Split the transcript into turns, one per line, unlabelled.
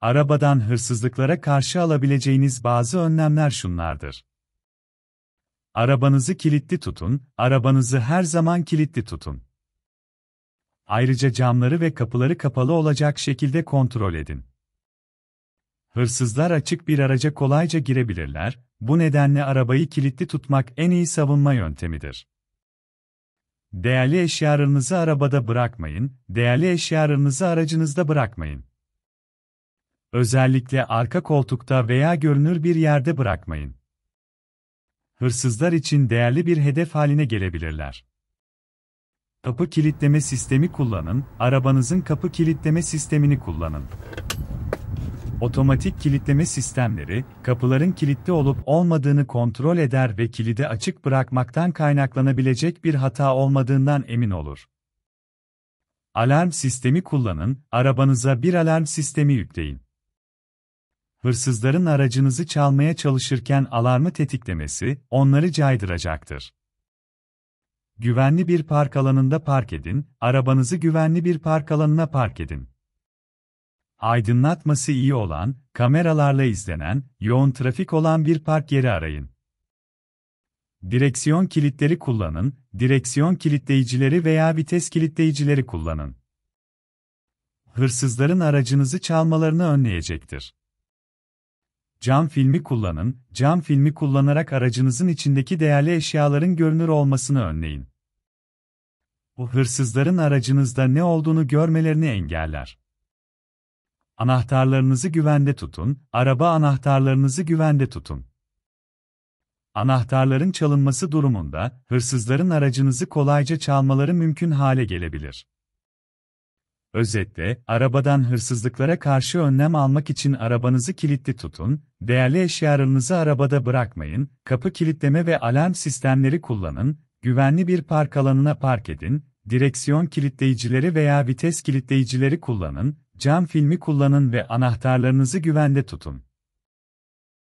Arabadan hırsızlıklara karşı alabileceğiniz bazı önlemler şunlardır. Arabanızı kilitli tutun, arabanızı her zaman kilitli tutun. Ayrıca camları ve kapıları kapalı olacak şekilde kontrol edin. Hırsızlar açık bir araca kolayca girebilirler, bu nedenle arabayı kilitli tutmak en iyi savunma yöntemidir. Değerli eşyalarınızı arabada bırakmayın, değerli eşyalarınızı aracınızda bırakmayın. Özellikle arka koltukta veya görünür bir yerde bırakmayın. Hırsızlar için değerli bir hedef haline gelebilirler. Kapı kilitleme sistemi kullanın, arabanızın kapı kilitleme sistemini kullanın. Otomatik kilitleme sistemleri, kapıların kilitli olup olmadığını kontrol eder ve kilidi açık bırakmaktan kaynaklanabilecek bir hata olmadığından emin olur. Alarm sistemi kullanın, arabanıza bir alarm sistemi yükleyin hırsızların aracınızı çalmaya çalışırken alarmı tetiklemesi onları caydıracaktır. Güvenli bir park alanında park edin, arabanızı güvenli bir park alanına park edin. Aydınlatması iyi olan, kameralarla izlenen, yoğun trafik olan bir park yeri arayın. Direksiyon kilitleri kullanın, direksiyon kilitleyicileri veya vites kilitleyicileri kullanın. Hırsızların aracınızı çalmalarını önleyecektir cam filmi kullanın, cam filmi kullanarak aracınızın içindeki değerli eşyaların görünür olmasını önleyin. Bu hırsızların aracınızda ne olduğunu görmelerini engeller. Anahtarlarınızı güvende tutun, araba anahtarlarınızı güvende tutun. Anahtarların çalınması durumunda hırsızların aracınızı kolayca çalmaları mümkün hale gelebilir. Özetle, arabadan hırsızlıklara karşı önlem almak için arabanızı kilitli tutun, değerli eşyalarınızı arabada bırakmayın, kapı kilitleme ve alarm sistemleri kullanın, güvenli bir park alanına park edin, direksiyon kilitleyicileri veya vites kilitleyicileri kullanın, cam filmi kullanın ve anahtarlarınızı güvende tutun.